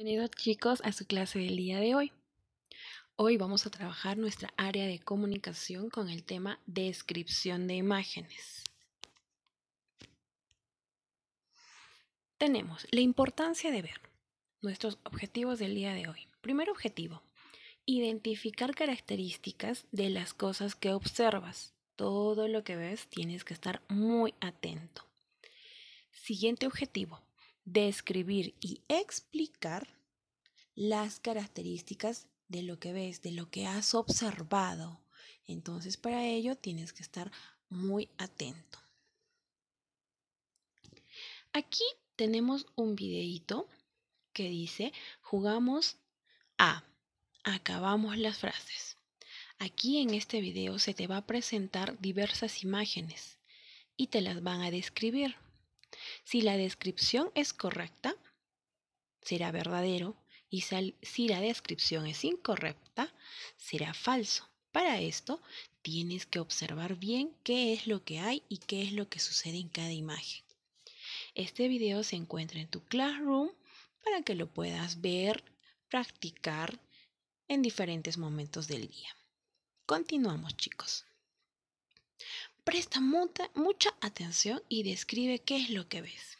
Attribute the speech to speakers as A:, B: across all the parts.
A: Bienvenidos chicos a su clase del día de hoy. Hoy vamos a trabajar nuestra área de comunicación con el tema descripción de imágenes. Tenemos la importancia de ver nuestros objetivos del día de hoy. Primer objetivo, identificar características de las cosas que observas. Todo lo que ves tienes que estar muy atento. Siguiente objetivo, describir y explicar las características de lo que ves, de lo que has observado. Entonces para ello tienes que estar muy atento. Aquí tenemos un videíto que dice jugamos a, acabamos las frases. Aquí en este video se te va a presentar diversas imágenes y te las van a describir. Si la descripción es correcta, será verdadero y si la descripción es incorrecta, será falso. Para esto, tienes que observar bien qué es lo que hay y qué es lo que sucede en cada imagen. Este video se encuentra en tu Classroom para que lo puedas ver, practicar en diferentes momentos del día. Continuamos chicos. Presta mucha, atención y describe qué es lo que ves.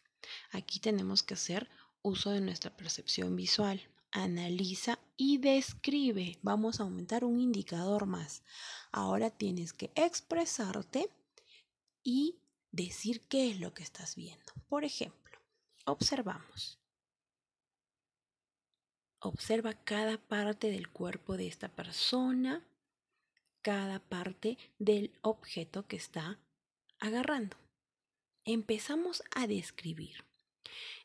A: Aquí tenemos que hacer uso de nuestra percepción visual. Analiza y describe. Vamos a aumentar un indicador más. Ahora tienes que expresarte y decir qué es lo que estás viendo. Por ejemplo, observamos. Observa cada parte del cuerpo de esta persona cada parte del objeto que está agarrando. Empezamos a describir.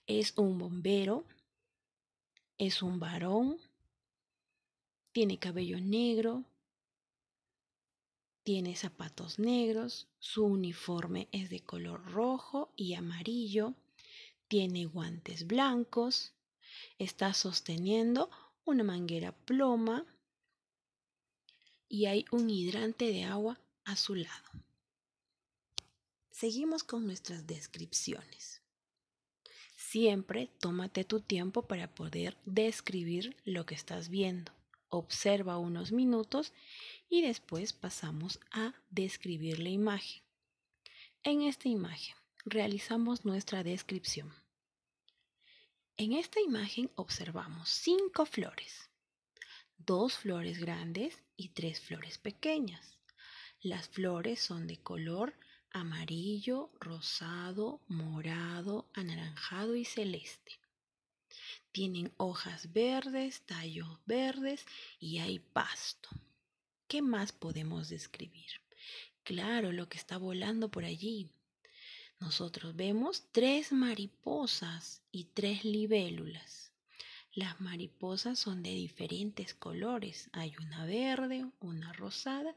A: Es un bombero, es un varón, tiene cabello negro, tiene zapatos negros, su uniforme es de color rojo y amarillo, tiene guantes blancos, está sosteniendo una manguera ploma, y hay un hidrante de agua a su lado. Seguimos con nuestras descripciones. Siempre tómate tu tiempo para poder describir lo que estás viendo. Observa unos minutos y después pasamos a describir la imagen. En esta imagen realizamos nuestra descripción. En esta imagen observamos cinco flores dos flores grandes y tres flores pequeñas. Las flores son de color amarillo, rosado, morado, anaranjado y celeste. Tienen hojas verdes, tallos verdes y hay pasto. ¿Qué más podemos describir? Claro, lo que está volando por allí. Nosotros vemos tres mariposas y tres libélulas. Las mariposas son de diferentes colores. Hay una verde, una rosada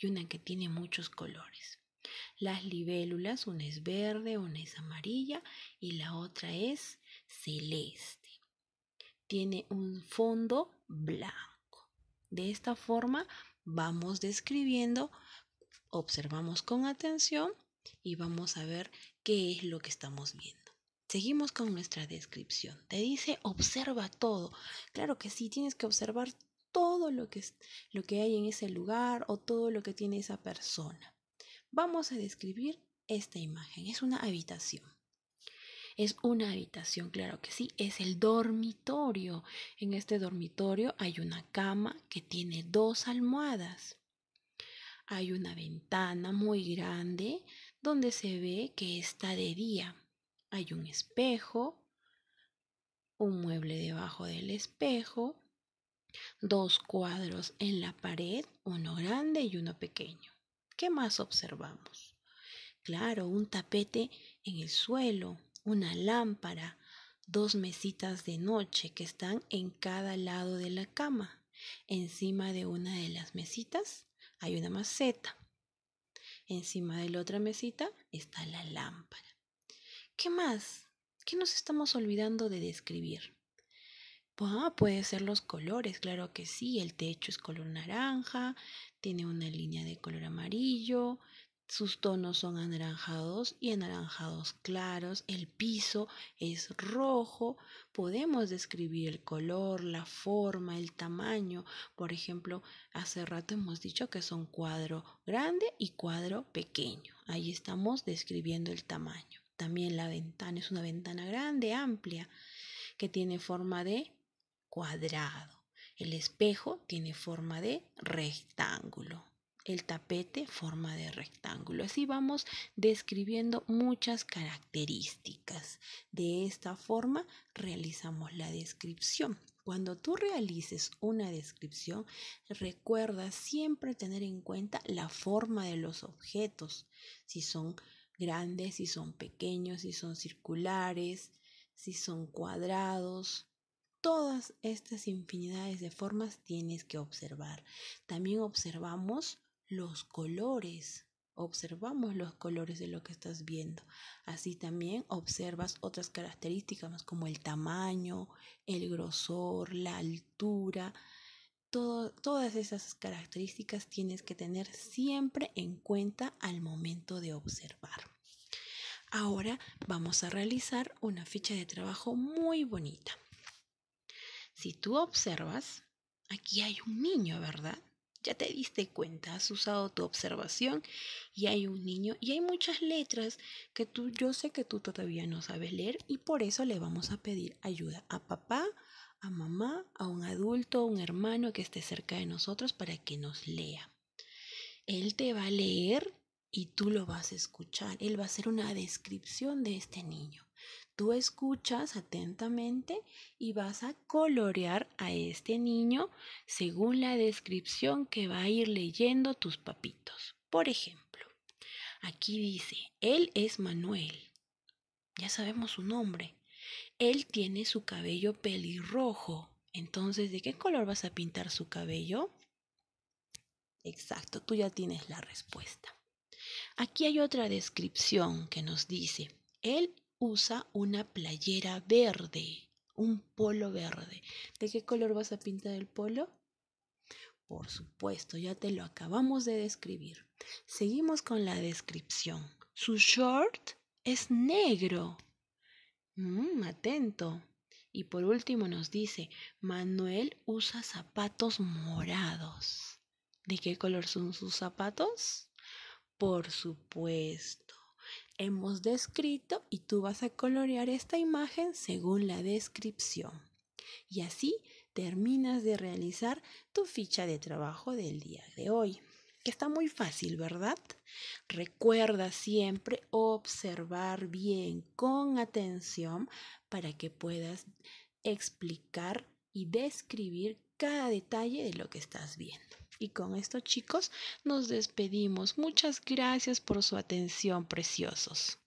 A: y una que tiene muchos colores. Las libélulas, una es verde, una es amarilla y la otra es celeste. Tiene un fondo blanco. De esta forma vamos describiendo, observamos con atención y vamos a ver qué es lo que estamos viendo. Seguimos con nuestra descripción. Te dice observa todo. Claro que sí, tienes que observar todo lo que, lo que hay en ese lugar o todo lo que tiene esa persona. Vamos a describir esta imagen. Es una habitación. Es una habitación, claro que sí, es el dormitorio. En este dormitorio hay una cama que tiene dos almohadas. Hay una ventana muy grande donde se ve que está de día hay un espejo, un mueble debajo del espejo, dos cuadros en la pared, uno grande y uno pequeño. ¿Qué más observamos? Claro, un tapete en el suelo, una lámpara, dos mesitas de noche que están en cada lado de la cama. Encima de una de las mesitas hay una maceta. Encima de la otra mesita está la lámpara. ¿Qué más? ¿Qué nos estamos olvidando de describir? Ah, puede ser los colores, claro que sí, el techo es color naranja, tiene una línea de color amarillo, sus tonos son anaranjados y anaranjados claros, el piso es rojo, podemos describir el color, la forma, el tamaño, por ejemplo, hace rato hemos dicho que son cuadro grande y cuadro pequeño, ahí estamos describiendo el tamaño. También la ventana es una ventana grande, amplia, que tiene forma de cuadrado. El espejo tiene forma de rectángulo. El tapete forma de rectángulo. Así vamos describiendo muchas características. De esta forma realizamos la descripción. Cuando tú realices una descripción, recuerda siempre tener en cuenta la forma de los objetos. Si son grandes, si son pequeños, si son circulares, si son cuadrados. Todas estas infinidades de formas tienes que observar. También observamos los colores. Observamos los colores de lo que estás viendo. Así también observas otras características como el tamaño, el grosor, la altura. todas esas características tienes que tener siempre en cuenta al momento de observar. Ahora vamos a realizar una ficha de trabajo muy bonita. Si tú observas, aquí hay un niño, ¿verdad? Ya te diste cuenta, has usado tu observación y hay un niño y hay muchas letras que tú, yo sé que tú todavía no sabes leer y por eso le vamos a pedir ayuda a papá, a mamá, a un adulto, a un hermano que esté cerca de nosotros para que nos lea. Él te va a leer y tú lo vas a escuchar. Él va a hacer una descripción de este niño. Tú escuchas atentamente y vas a colorear a este niño según la descripción que va a ir leyendo tus papitos. Por ejemplo, aquí dice, él es Manuel. Ya sabemos su nombre. Él tiene su cabello pelirrojo. Entonces, ¿de qué color vas a pintar su cabello? Exacto, tú ya tienes la respuesta. Aquí hay otra descripción que nos dice, él usa una playera verde, un polo verde. ¿De qué color vas a pintar el polo? Por supuesto, ya te lo acabamos de describir. Seguimos con la descripción. Su short es negro. Mm, atento. Y por último nos dice, Manuel usa zapatos morados. ¿De qué color son sus zapatos? Por supuesto. Hemos descrito y tú vas a colorear esta imagen según la descripción. Y así terminas de realizar tu ficha de trabajo del día de hoy. Que está muy fácil, ¿verdad? Recuerda siempre observar bien con atención para que puedas explicar y describir cada detalle de lo que estás viendo. Y con esto chicos nos despedimos. Muchas gracias por su atención preciosos.